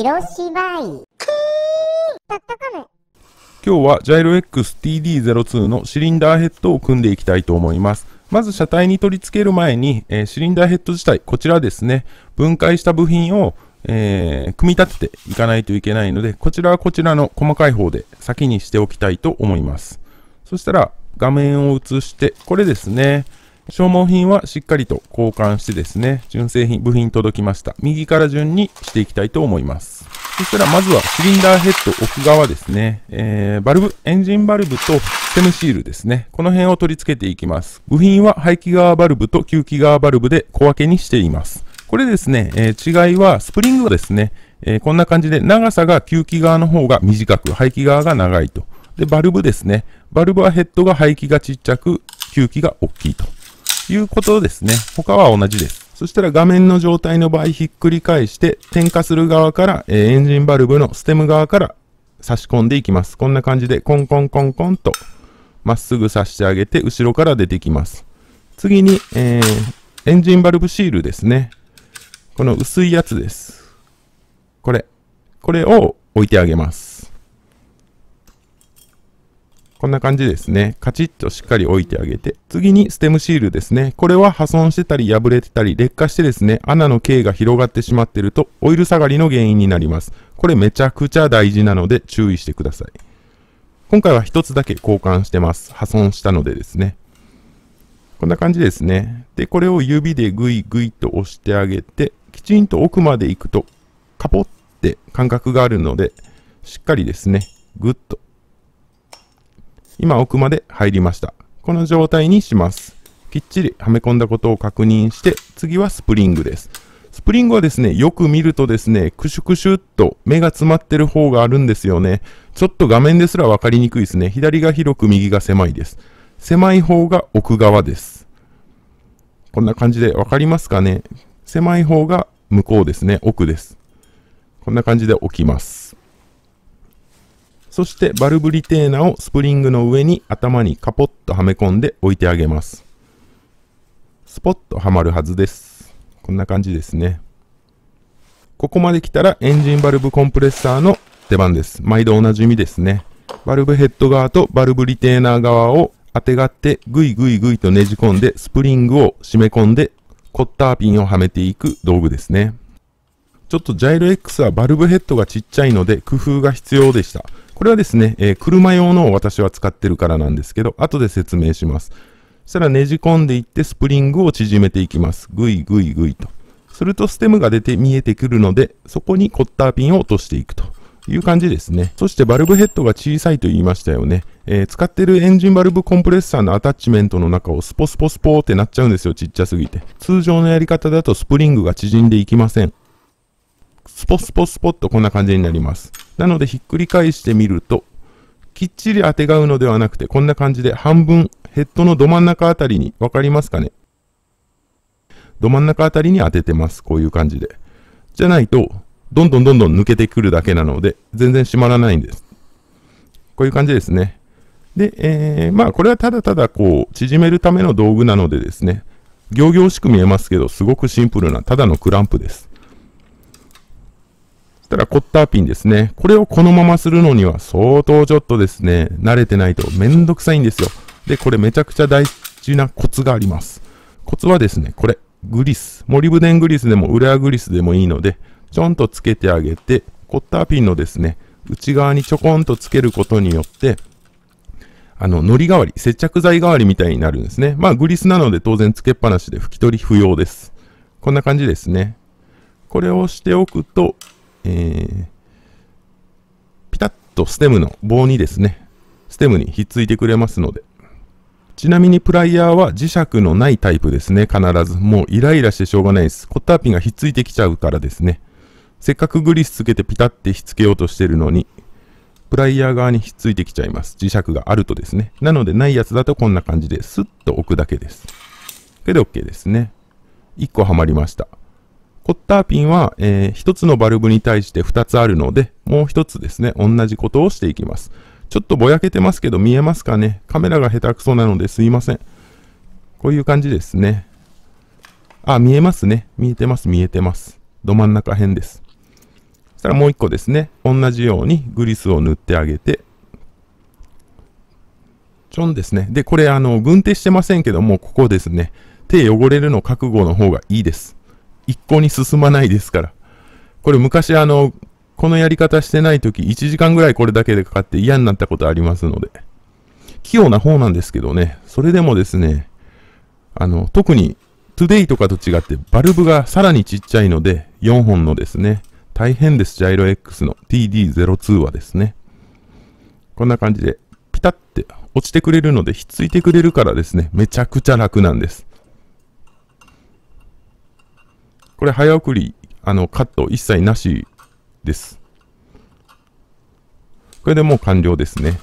広芝居今日はジャ r ロ x TD02 のシリンダーヘッドを組んでいきたいと思います。まず車体に取り付ける前に、えー、シリンダーヘッド自体、こちらですね、分解した部品を、えー、組み立てていかないといけないので、こちらはこちらの細かい方で先にしておきたいと思います。そしたら画面を映して、これですね、消耗品はしっかりと交換してですね、純正品、部品届きました。右から順にしていきたいと思います。そしたらまずはシリンダーヘッド奥側ですね、えー、バルブ、エンジンバルブとセテムシールですね。この辺を取り付けていきます。部品は排気側バルブと吸気側バルブで小分けにしています。これですね、えー、違いはスプリングですね、えー、こんな感じで長さが吸気側の方が短く、排気側が長いと。で、バルブですね。バルブはヘッドが排気がちっちゃく、吸気が大きいと。いうことですね。他は同じです。そしたら画面の状態の場合ひっくり返して点火する側から、えー、エンジンバルブのステム側から差し込んでいきます。こんな感じでコンコンコンコンとまっすぐ差してあげて後ろから出てきます。次に、えー、エンジンバルブシールですね。この薄いやつです。これ。これを置いてあげます。こんな感じですね。カチッとしっかり置いてあげて。次にステムシールですね。これは破損してたり破れてたり劣化してですね、穴の径が広がってしまってるとオイル下がりの原因になります。これめちゃくちゃ大事なので注意してください。今回は1つだけ交換してます。破損したのでですね。こんな感じですね。で、これを指でグイグイと押してあげて、きちんと奥まで行くとカポって感覚があるので、しっかりですね、グッと今奥まで入りました。この状態にします。きっちりはめ込んだことを確認して、次はスプリングです。スプリングはですね、よく見るとですね、クシュクシュっと目が詰まってる方があるんですよね。ちょっと画面ですらわかりにくいですね。左が広く右が狭いです。狭い方が奥側です。こんな感じでわかりますかね狭い方が向こうですね、奥です。こんな感じで置きます。そしてバルブリテーナをスプリングの上に頭にカポッとはめ込んで置いてあげます。スポッとはまるはずです。こんな感じですね。ここまで来たらエンジンバルブコンプレッサーの出番です。毎度おなじみですね。バルブヘッド側とバルブリテーナー側をあてがってグイグイグイとねじ込んでスプリングを締め込んでコッターピンをはめていく道具ですね。ちょっとジャイロ X はバルブヘッドがちっちゃいので工夫が必要でした。これはですね、えー、車用のを私は使ってるからなんですけど、後で説明します。そしたらねじ込んでいってスプリングを縮めていきます。ぐいぐいぐいと。するとステムが出て見えてくるので、そこにコッターピンを落としていくという感じですね。そしてバルブヘッドが小さいと言いましたよね。えー、使ってるエンジンバルブコンプレッサーのアタッチメントの中をスポスポスポーってなっちゃうんですよ。ちっちゃすぎて。通常のやり方だとスプリングが縮んでいきません。スポスポスポっとこんな感じになります。なのでひっくり返してみると、きっちりあてがうのではなくて、こんな感じで半分、ヘッドのど真ん中あたりに、わかりますかねど真ん中あたりに当ててます。こういう感じで。じゃないと、どんどんどんどん抜けてくるだけなので、全然閉まらないんです。こういう感じですね。で、えー、まあ、これはただただこう、縮めるための道具なのでですね、行々しく見えますけど、すごくシンプルな、ただのクランプです。たらコッターピンですね。これをこのままするのには相当ちょっとですね、慣れてないとめんどくさいんですよ。で、これめちゃくちゃ大事なコツがあります。コツはですね、これ、グリス。モリブデングリスでもウアグリスでもいいので、ちょんとつけてあげて、コッターピンのですね、内側にちょこんとつけることによって、あの、糊代わり、接着剤代わりみたいになるんですね。まあ、グリスなので当然つけっぱなしで拭き取り不要です。こんな感じですね。これをしておくと、えー、ピタッとステムの棒にですね、ステムにひっついてくれますので、ちなみにプライヤーは磁石のないタイプですね、必ず。もうイライラしてしょうがないです。コッターピンがひっついてきちゃうからですね。せっかくグリスつけてピタってひっつけようとしてるのに、プライヤー側にひっついてきちゃいます。磁石があるとですね。なのでないやつだとこんな感じでスッと置くだけです。けど OK ですね。1個はまりました。ホッターピンは、えー、1つのバルブに対して2つあるので、もう1つですね、同じことをしていきます。ちょっとぼやけてますけど見えますかねカメラが下手くそなのですいません。こういう感じですね。あ、見えますね。見えてます、見えてます。ど真ん中辺です。そしたらもう1個ですね。同じようにグリスを塗ってあげて、ちょんですね。で、これ、あの、軍手してませんけども、ここですね。手汚れるの覚悟の方がいいです。一向に進まないですから。これ昔あの、このやり方してない時、1時間ぐらいこれだけでかかって嫌になったことありますので。器用な方なんですけどね、それでもですね、あの、特に today とかと違ってバルブがさらにちっちゃいので、4本のですね、大変です、ジャイロ X の TD02 はですね。こんな感じで、ピタって落ちてくれるので、ひっついてくれるからですね、めちゃくちゃ楽なんです。これ早送り、あの、カット一切なしです。これでもう完了ですね。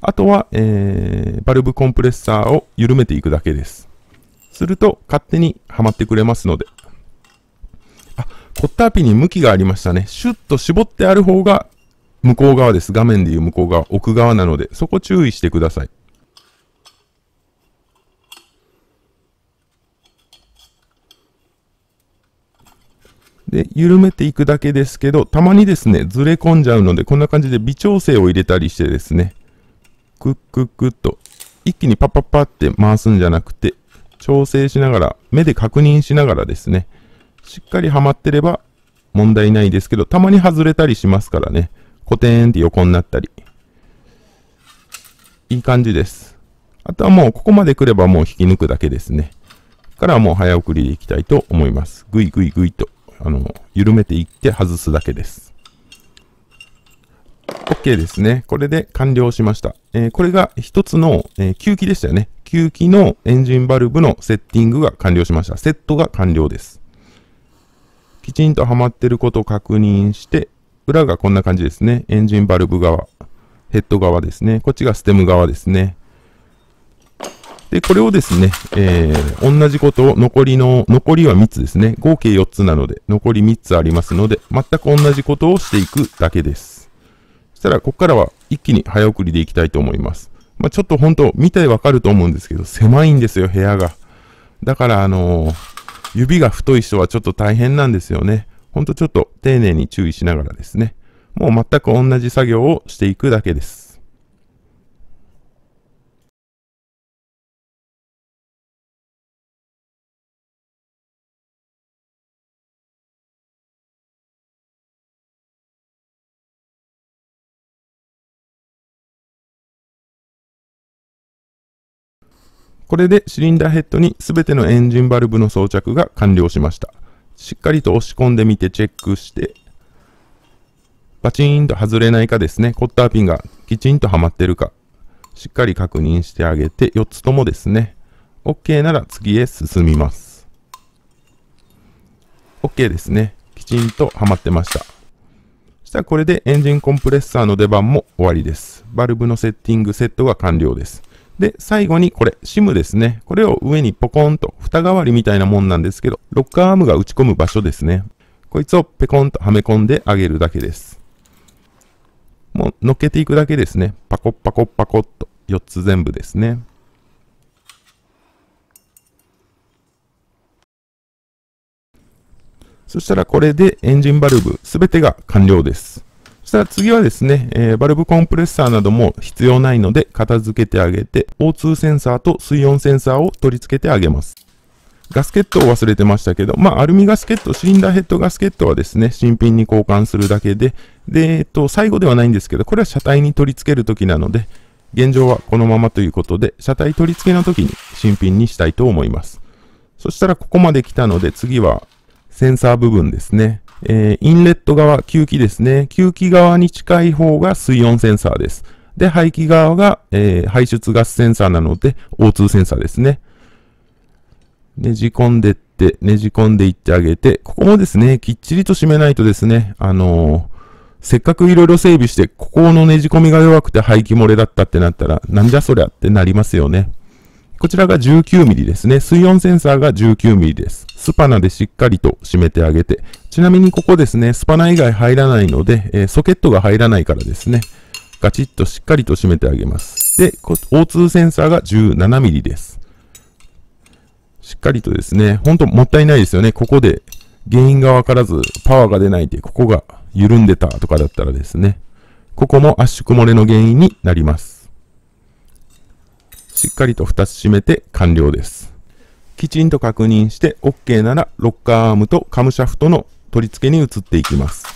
あとは、えー、バルブコンプレッサーを緩めていくだけです。すると、勝手にはまってくれますので。あ、コッターピンに向きがありましたね。シュッと絞ってある方が向こう側です。画面でいう向こう側、奥側なので、そこ注意してください。で、緩めていくだけですけど、たまにですね、ずれ込んじゃうので、こんな感じで微調整を入れたりしてですね、クックックッと、一気にパッパッパって回すんじゃなくて、調整しながら、目で確認しながらですね、しっかりはまってれば問題ないですけど、たまに外れたりしますからね、コテーンって横になったり。いい感じです。あとはもう、ここまで来ればもう引き抜くだけですね。からはもう早送りでいきたいと思います。ぐいぐいぐいと。あの、緩めていって外すだけです。OK ですね。これで完了しました。えー、これが一つの、えー、吸気でしたよね。吸気のエンジンバルブのセッティングが完了しました。セットが完了です。きちんとはまってることを確認して、裏がこんな感じですね。エンジンバルブ側、ヘッド側ですね。こっちがステム側ですね。で、これをですね、えー、同じことを残りの、残りは3つですね。合計4つなので、残り3つありますので、全く同じことをしていくだけです。そしたら、ここからは一気に早送りでいきたいと思います。まあ、ちょっと本当、見てわかると思うんですけど、狭いんですよ、部屋が。だから、あのー、指が太い人はちょっと大変なんですよね。ほんとちょっと丁寧に注意しながらですね。もう全く同じ作業をしていくだけです。これでシリンダーヘッドに全てのエンジンバルブの装着が完了しました。しっかりと押し込んでみてチェックして、パチーンと外れないかですね、コッターピンがきちんとはまってるか、しっかり確認してあげて、4つともですね、OK なら次へ進みます。OK ですね、きちんとはまってました。そしたらこれでエンジンコンプレッサーの出番も終わりです。バルブのセッティングセットが完了です。で、最後にこれ、シムですね。これを上にポコンと、蓋代わりみたいなもんなんですけど、ロッカーアームが打ち込む場所ですね。こいつをペコンとはめ込んであげるだけです。もう乗っけていくだけですね。パコッパコッパコッと4つ全部ですね。そしたらこれでエンジンバルブ全てが完了です。したら次はですね、えー、バルブコンプレッサーなども必要ないので片付けてあげて、O2 センサーと水温センサーを取り付けてあげます。ガスケットを忘れてましたけど、まあ、アルミガスケット、シリンダーヘッドガスケットはですね、新品に交換するだけで、で、えっと、最後ではないんですけど、これは車体に取り付けるときなので、現状はこのままということで、車体取り付けのときに新品にしたいと思います。そしたらここまで来たので、次はセンサー部分ですね。えー、インレット側、吸気ですね。吸気側に近い方が水温センサーです。で、排気側が、えー、排出ガスセンサーなので、O2 センサーですね。ねじ込んでって、ねじ込んでいってあげて、ここもですね、きっちりと締めないとですね、あのー、せっかくいろいろ整備して、ここのねじ込みが弱くて排気漏れだったってなったら、なんじゃそりゃってなりますよね。こちらが 19mm ですね。水温センサーが 19mm です。スパナでしっかりと締めてあげて。ちなみにここですね、スパナ以外入らないので、えー、ソケットが入らないからですね、ガチッとしっかりと締めてあげます。で、O2 センサーが 17mm です。しっかりとですね、ほんともったいないですよね。ここで原因がわからず、パワーが出ないで、ここが緩んでたとかだったらですね、ここも圧縮漏れの原因になります。しっかりと蓋閉めて完了です。きちんと確認して OK ならロッカーアームとカムシャフトの取り付けに移っていきます。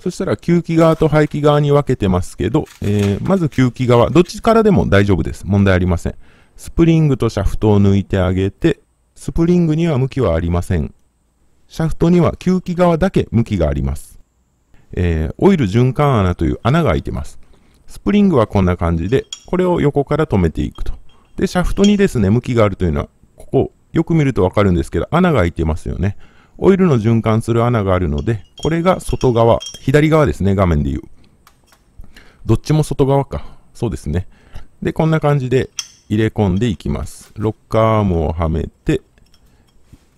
そしたら吸気側と排気側に分けてますけど、えー、まず吸気側、どっちからでも大丈夫です。問題ありません。スプリングとシャフトを抜いてあげて、スプリングには向きはありません。シャフトには吸気側だけ向きがあります。えー、オイル循環穴という穴が開いてます。スプリングはこんな感じで、これを横から止めていくと。で、シャフトにですね、向きがあるというのは、ここ、よく見るとわかるんですけど、穴が開いてますよね。オイルの循環する穴があるので、これが外側、左側ですね、画面で言う。どっちも外側か。そうですね。で、こんな感じで入れ込んでいきます。ロッカーアームをはめて、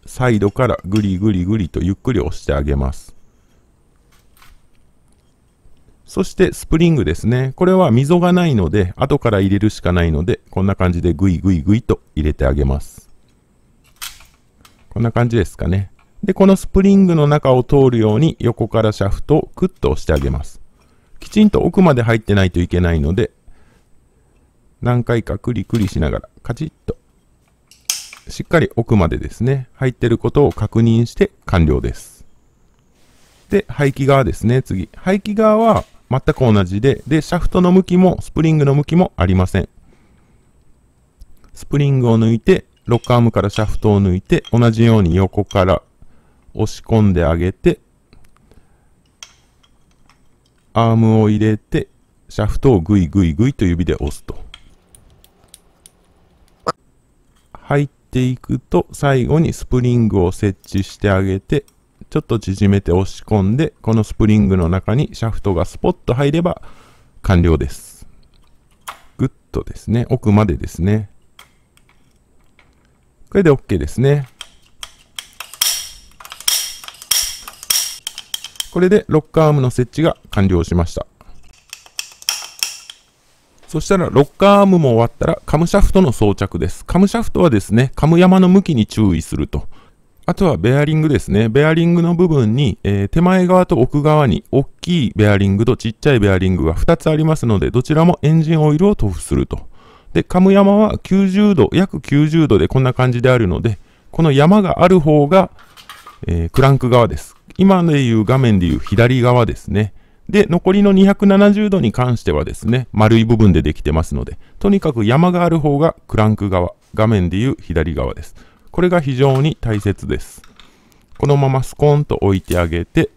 サイドからグリグリグリとゆっくり押してあげます。そしてスプリングですね。これは溝がないので、後から入れるしかないので、こんな感じでグイグイグイと入れてあげます。こんな感じですかね。で、このスプリングの中を通るように横からシャフトをクッと押してあげます。きちんと奥まで入ってないといけないので、何回かクリクリしながらカチッと、しっかり奥までですね、入ってることを確認して完了です。で、排気側ですね、次。排気側は全く同じで、で、シャフトの向きもスプリングの向きもありません。スプリングを抜いて、ロックアームからシャフトを抜いて、同じように横から押し込んであげて、アームを入れて、シャフトをグイグイグイと指で押すと。入っていくと、最後にスプリングを設置してあげて、ちょっと縮めて押し込んで、このスプリングの中にシャフトがスポッと入れば完了です。グッとですね、奥までですね。これで OK ですね。これでロッカーアームの設置が完了しました。そしたら、ロッカーアームも終わったら、カムシャフトの装着です。カムシャフトはですね、カム山の向きに注意すると。あとはベアリングですね。ベアリングの部分に、えー、手前側と奥側に大きいベアリングとちっちゃいベアリングが2つありますので、どちらもエンジンオイルを塗布すると。で、カム山は90度、約90度でこんな感じであるので、この山がある方が、えー、クランク側です。今でいう画面でいう左側ですね。で、残りの270度に関してはですね、丸い部分でできてますので、とにかく山がある方がクランク側、画面でいう左側です。これが非常に大切です。このままスコーンと置いてあげて、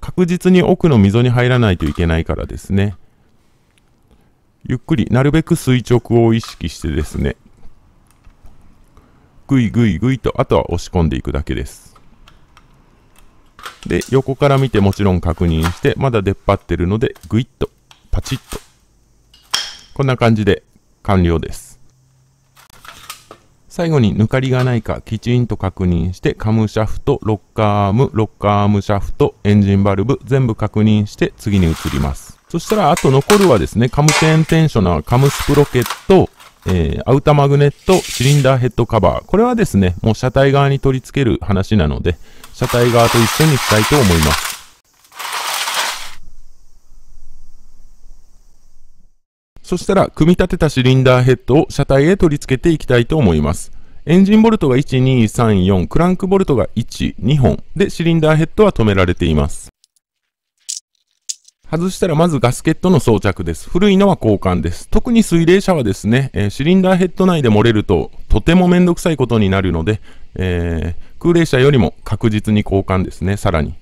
確実に奥の溝に入らないといけないからですね。ゆっくり、なるべく垂直を意識してですね、ぐいぐいぐいと、あとは押し込んでいくだけです。で、横から見てもちろん確認して、まだ出っ張ってるので、ぐいっと、パチッと。こんな感じで完了です。最後に抜かりがないかきちんと確認して、カムシャフト、ロッカーアーム、ロッカーアームシャフト、エンジンバルブ、全部確認して次に移ります。そしたら、あと残るはですね、カムチェーンテンショナー、カムスプロケット、えー、アウターマグネット、シリンダーヘッドカバー。これはですね、もう車体側に取り付ける話なので、車体側と一緒にしたいと思います。そしたら、組み立てたシリンダーヘッドを車体へ取り付けていきたいと思います。エンジンボルトが1、2、3、4、クランクボルトが1、2本で、シリンダーヘッドは止められています。外したらまずガスケットの装着です。古いのは交換です。特に水冷車はですね、えー、シリンダーヘッド内で漏れるととてもめんどくさいことになるので、えー、空冷車よりも確実に交換ですね、さらに。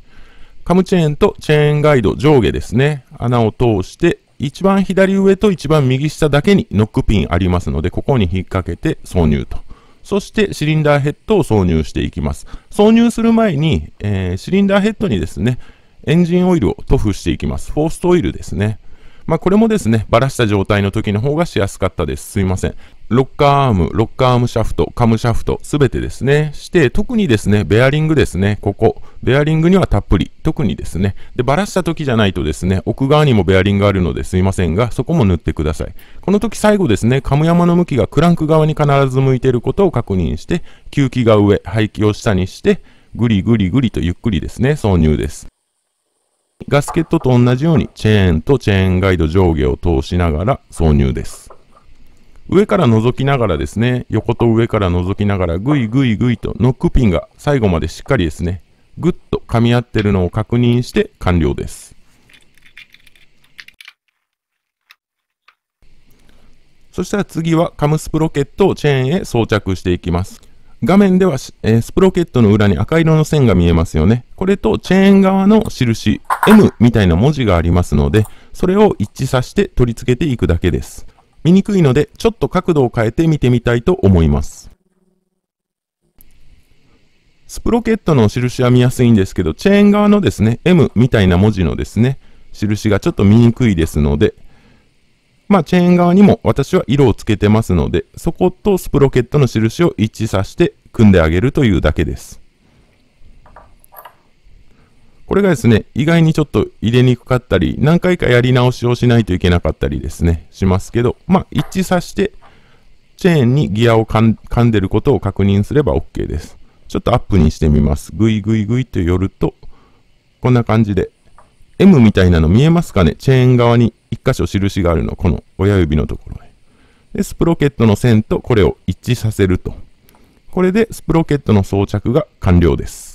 カムチェーンとチェーンガイド上下ですね、穴を通して一番左上と一番右下だけにノックピンありますので、ここに引っ掛けて挿入と。そしてシリンダーヘッドを挿入していきます。挿入する前に、えー、シリンダーヘッドにですね、エンジンオイルを塗布していきます。フォーストオイルですね。まあ、これもですね、ばらした状態の時の方がしやすかったです。すいません。ロッカーアーム、ロッカーアームシャフト、カムシャフト、すべてですね。して、特にですね、ベアリングですね、ここ。ベアリングにはたっぷり。特にですね。で、ばらした時じゃないとですね、奥側にもベアリングがあるのですいませんが、そこも塗ってください。この時最後ですね、カム山の向きがクランク側に必ず向いていることを確認して、吸気が上、排気を下にして、ぐりぐりぐりとゆっくりですね、挿入です。ガスケットと同じように、チェーンとチェーンガイド上下を通しながら挿入です。上から覗きながらですね、横と上から覗きながら、ぐいぐいぐいとノックピンが最後までしっかりですね、ぐっと噛み合ってるのを確認して完了です。そしたら次はカムスプロケットをチェーンへ装着していきます。画面では、えー、スプロケットの裏に赤色の線が見えますよね。これとチェーン側の印 M みたいな文字がありますので、それを一致させて取り付けていくだけです。見にくいので、ちょっと角度を変えて見てみたいと思います。スプロケットの印は見やすいんですけど、チェーン側のですね、M みたいな文字のですね、印がちょっと見にくいですので、まあ、チェーン側にも私は色をつけてますので、そことスプロケットの印を一致させて組んであげるというだけです。これがですね、意外にちょっと入れにくかったり、何回かやり直しをしないといけなかったりですね、しますけど、まあ、一致させて、チェーンにギアを噛んでることを確認すれば OK です。ちょっとアップにしてみます。グイグイグイと寄ると、こんな感じで、M みたいなの見えますかねチェーン側に1箇所印があるの、この親指のところへ。で、スプロケットの線とこれを一致させると。これでスプロケットの装着が完了です。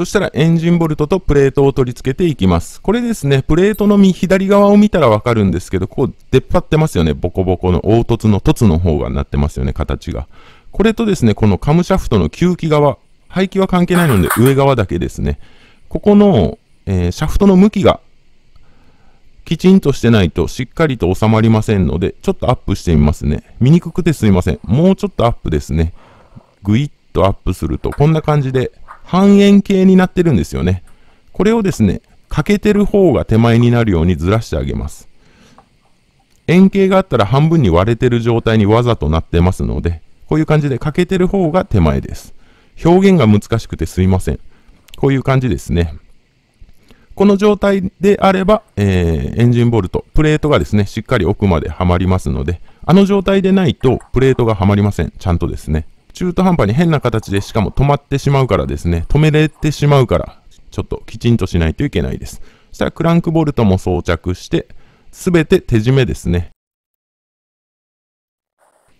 そしたらエンジンボルトとプレートを取り付けていきます。これですね、プレートの左側を見たらわかるんですけど、こう出っ張ってますよね。ボコボコの凹凸の凸の方がなってますよね、形が。これとですね、このカムシャフトの吸気側、排気は関係ないので 上側だけですね。ここの、えー、シャフトの向きがきちんとしてないとしっかりと収まりませんので、ちょっとアップしてみますね。見にくくてすいません。もうちょっとアップですね。ぐいっとアップすると、こんな感じで半円形になってるんですよね。これをですね、欠けてる方が手前になるようにずらしてあげます。円形があったら半分に割れてる状態にわざとなってますので、こういう感じで欠けてる方が手前です。表現が難しくてすいません。こういう感じですね。この状態であれば、えー、エンジンボルト、プレートがですね、しっかり奥まではまりますので、あの状態でないとプレートがはまりません。ちゃんとですね。中途半端に変な形でしかも止まってしまうからですね、止めれてしまうから、ちょっときちんとしないといけないです。そしたらクランクボルトも装着して、すべて手締めですね。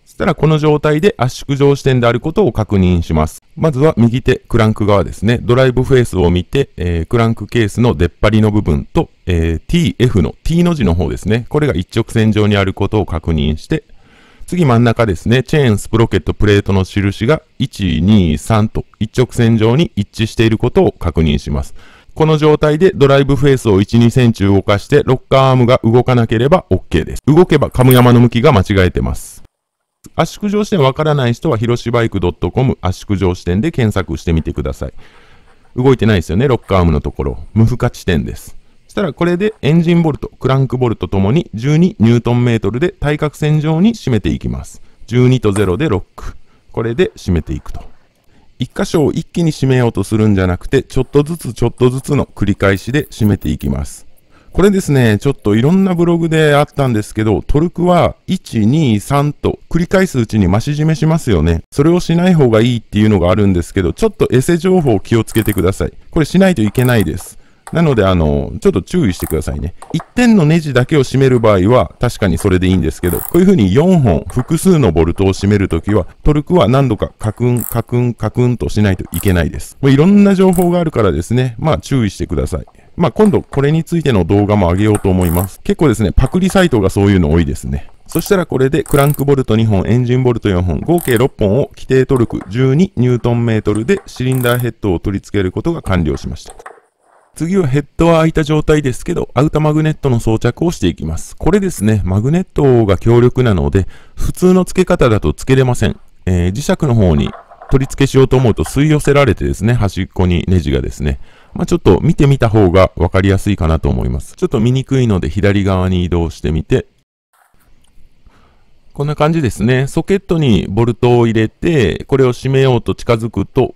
そしたらこの状態で圧縮上視点であることを確認します。まずは右手クランク側ですね。ドライブフェースを見て、えー、クランクケースの出っ張りの部分と、えー、TF の T の字の方ですね。これが一直線上にあることを確認して、次真ん中ですね。チェーン、スプロケット、プレートの印が1、2、3と一直線上に一致していることを確認します。この状態でドライブフェースを1、2センチ動かしてロッカーアームが動かなければ OK です。動けばカム山の向きが間違えてます。圧縮上視点わからない人は広しバイク .com 圧縮上視点で検索してみてください。動いてないですよね、ロッカーアームのところ。無負荷地点です。したらこれでエンジンボルト、クランクボルトともに12ニュートンメートルで対角線上に締めていきます。12と0でロック。これで締めていくと。一箇所を一気に締めようとするんじゃなくて、ちょっとずつちょっとずつの繰り返しで締めていきます。これですね、ちょっといろんなブログであったんですけど、トルクは1、2、3と繰り返すうちに増し締めしますよね。それをしない方がいいっていうのがあるんですけど、ちょっとエセ情報を気をつけてください。これしないといけないです。なので、あの、ちょっと注意してくださいね。1点のネジだけを締める場合は、確かにそれでいいんですけど、こういう風に4本、複数のボルトを締めるときは、トルクは何度かカクン、カクン、カクンとしないといけないです。まあ、いろんな情報があるからですね、まあ注意してください。まあ、今度これについての動画も上げようと思います。結構ですね、パクリサイトがそういうの多いですね。そしたらこれでクランクボルト2本、エンジンボルト4本、合計6本を規定トルク1 2トルでシリンダーヘッドを取り付けることが完了しました。次はヘッドは開いた状態ですけど、アウタマグネットの装着をしていきます。これですね、マグネットが強力なので、普通の付け方だと付けれません。えー、磁石の方に取り付けしようと思うと吸い寄せられてですね、端っこにネジがですね、まあ、ちょっと見てみた方が分かりやすいかなと思います。ちょっと見にくいので左側に移動してみて、こんな感じですね。ソケットにボルトを入れて、これを締めようと近づくと、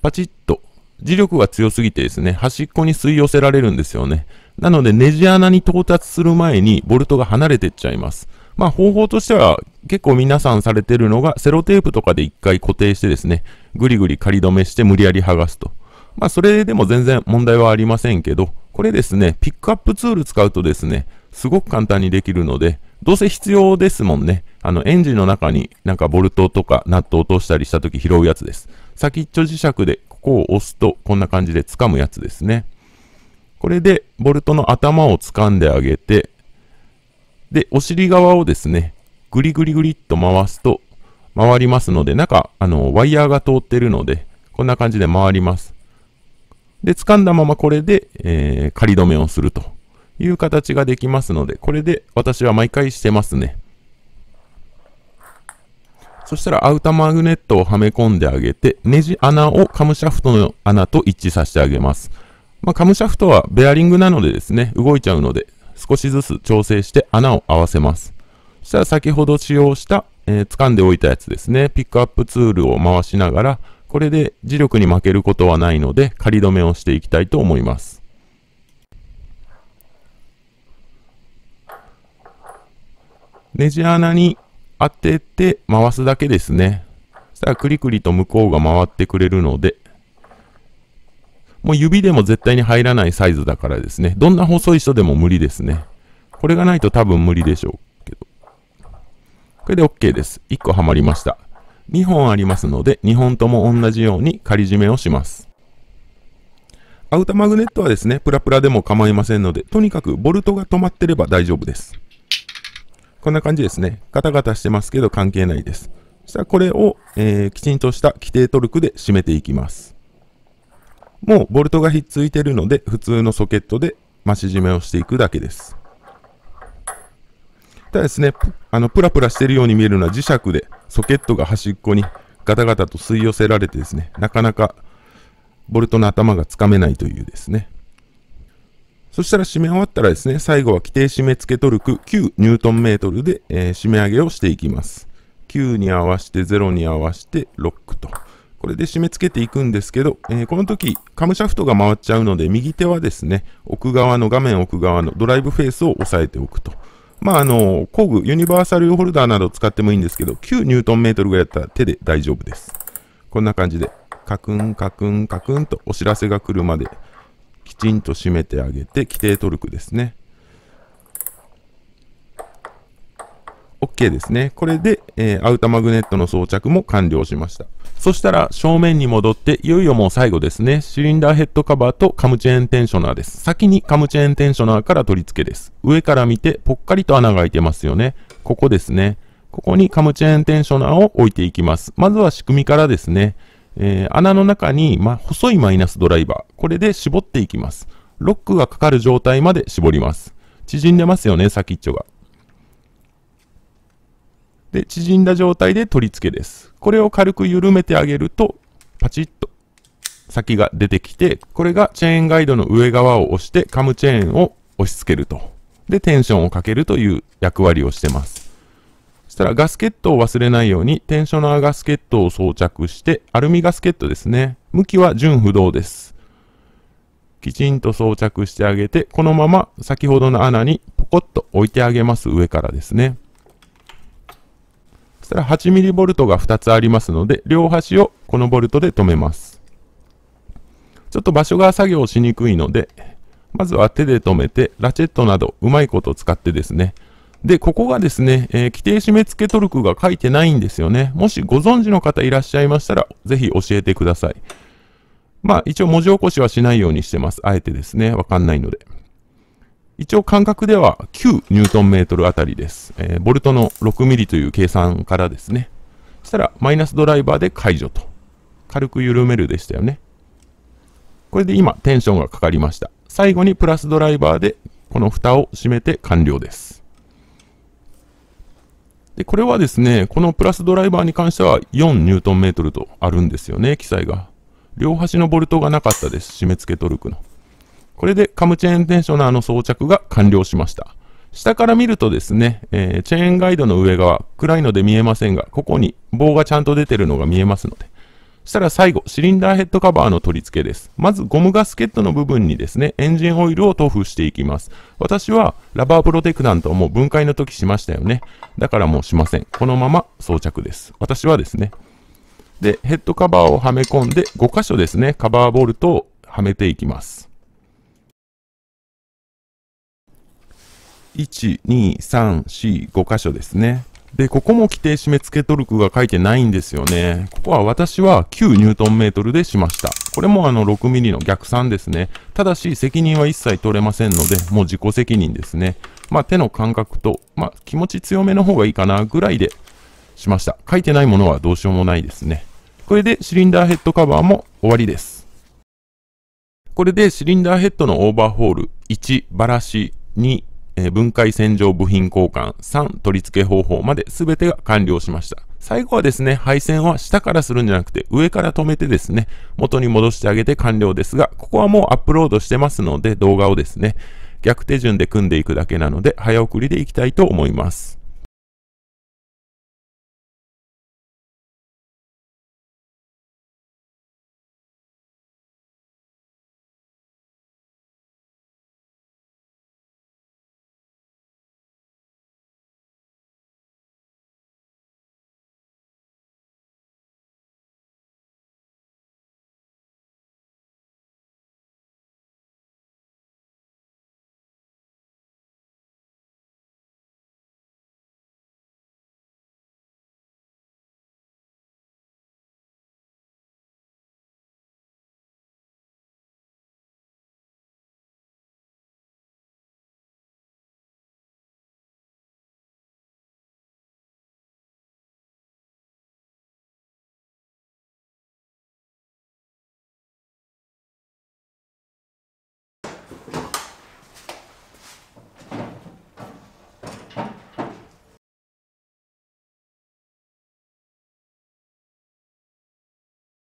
パチッと磁力が強すぎてですね、端っこに吸い寄せられるんですよね。なので、ネジ穴に到達する前に、ボルトが離れてっちゃいます。まあ、方法としては、結構皆さんされてるのが、セロテープとかで一回固定してですね、ぐりぐり仮止めして無理やり剥がすと。まあ、それでも全然問題はありませんけど、これですね、ピックアップツール使うとですね、すごく簡単にできるので、どうせ必要ですもんね。あの、エンジンの中になんかボルトとかナット落としたりした時拾うやつです。先っちょ磁石でこう押すと、こんな感じで掴むやつですね。これで、ボルトの頭を掴んであげて、で、お尻側をですね、ぐりぐりぐりっと回すと、回りますので、中、あの、ワイヤーが通ってるので、こんな感じで回ります。で、掴んだままこれで、えー、仮止めをするという形ができますので、これで私は毎回してますね。そしたらアウターマグネットをはめ込んであげて、ネジ穴をカムシャフトの穴と一致させてあげます。まあ、カムシャフトはベアリングなのでですね、動いちゃうので、少しずつ調整して穴を合わせます。そしたら先ほど使用した、えー、掴んでおいたやつですね、ピックアップツールを回しながら、これで磁力に負けることはないので、仮止めをしていきたいと思います。ネジ穴に当てて回すだけですね。そしたらクリクリと向こうが回ってくれるので、もう指でも絶対に入らないサイズだからですね。どんな細い人でも無理ですね。これがないと多分無理でしょうけど。これで OK です。1個はまりました。2本ありますので、2本とも同じように仮締めをします。アウターマグネットはですね、プラプラでも構いませんので、とにかくボルトが止まってれば大丈夫です。こんな感じですね。ガタガタしてますけど関係ないです。そしたらこれを、えー、きちんとした規定トルクで締めていきます。もうボルトがひっついてるので、普通のソケットで増し締めをしていくだけです。ただですね、あの、プラプラしてるように見えるのは磁石で、ソケットが端っこにガタガタと吸い寄せられてですね、なかなかボルトの頭がつかめないというですね。そしたら締め終わったらですね、最後は規定締め付けトルク9ニュートンメートルで、えー、締め上げをしていきます。9に合わせて0に合わせて6と。これで締め付けていくんですけど、えー、この時、カムシャフトが回っちゃうので、右手はですね、奥側の、画面奥側のドライブフェースを押さえておくと。まあ、あの、工具、ユニバーサルホルダーなど使ってもいいんですけど、9ニュートンメートルぐらいだったら手で大丈夫です。こんな感じで、カクンカクンカクンとお知らせが来るまできちんと締めてあげて、規定トルクですね。OK ですね。これで、えー、アウターマグネットの装着も完了しました。そしたら正面に戻って、いよいよもう最後ですね。シリンダーヘッドカバーとカムチェーンテンショナーです。先にカムチェーンテンショナーから取り付けです。上から見てぽっかりと穴が開いてますよね。ここですね。ここにカムチェーンテンショナーを置いていきます。まずは仕組みからですね。えー、穴の中に、ま、細いマイナスドライバー、これで絞っていきます。ロックがかかる状態まで絞ります。縮んでますよね、先っちょが。で、縮んだ状態で取り付けです。これを軽く緩めてあげると、パチッと先が出てきて、これがチェーンガイドの上側を押して、カムチェーンを押し付けると。で、テンションをかけるという役割をしてます。そしたらガスケットを忘れないようにテンショナーガスケットを装着して、アルミガスケットですね。向きは純不動です。きちんと装着してあげて、このまま先ほどの穴にポコッと置いてあげます。上からですね。そしたら8 m トが2つありますので、両端をこのボルトで留めます。ちょっと場所が作業しにくいので、まずは手で止めて、ラチェットなどうまいこと使ってですね、で、ここがですね、えー、規定締め付けトルクが書いてないんですよね。もしご存知の方いらっしゃいましたら、ぜひ教えてください。まあ、一応文字起こしはしないようにしてます。あえてですね、わかんないので。一応感覚では9ニュートンメートルあたりです。えー、ボルトの6ミリという計算からですね。そしたら、マイナスドライバーで解除と。軽く緩めるでしたよね。これで今、テンションがかかりました。最後にプラスドライバーで、この蓋を閉めて完了です。で、これはですね、このプラスドライバーに関しては4ニューートンメトルとあるんですよね、記載が。両端のボルトがなかったです。締め付けトルクの。これでカムチェーンテンショナーの装着が完了しました。下から見るとですね、えー、チェーンガイドの上側、暗いので見えませんが、ここに棒がちゃんと出てるのが見えますので、したら最後、シリンダーヘッドカバーの取り付けです。まず、ゴムガスケットの部分にですね、エンジンオイルを塗布していきます。私は、ラバープロテクタントをもう分解の時しましたよね。だからもうしません。このまま装着です。私はですね。で、ヘッドカバーをはめ込んで、5箇所ですね、カバーボルトをはめていきます。1、2、3、4、5箇所ですね。で、ここも規定締め付けトルクが書いてないんですよね。ここは私は9ニュートンメートルでしました。これもあの6ミリの逆算ですね。ただし責任は一切取れませんので、もう自己責任ですね。まあ手の感覚と、まあ気持ち強めの方がいいかなぐらいでしました。書いてないものはどうしようもないですね。これでシリンダーヘッドカバーも終わりです。これでシリンダーヘッドのオーバーホール、1、バラシ、2、え分解洗浄部品交換、3取り付け方法まで全てが完了しました。最後はですね、配線は下からするんじゃなくて上から止めてですね、元に戻してあげて完了ですが、ここはもうアップロードしてますので動画をですね、逆手順で組んでいくだけなので早送りでいきたいと思います。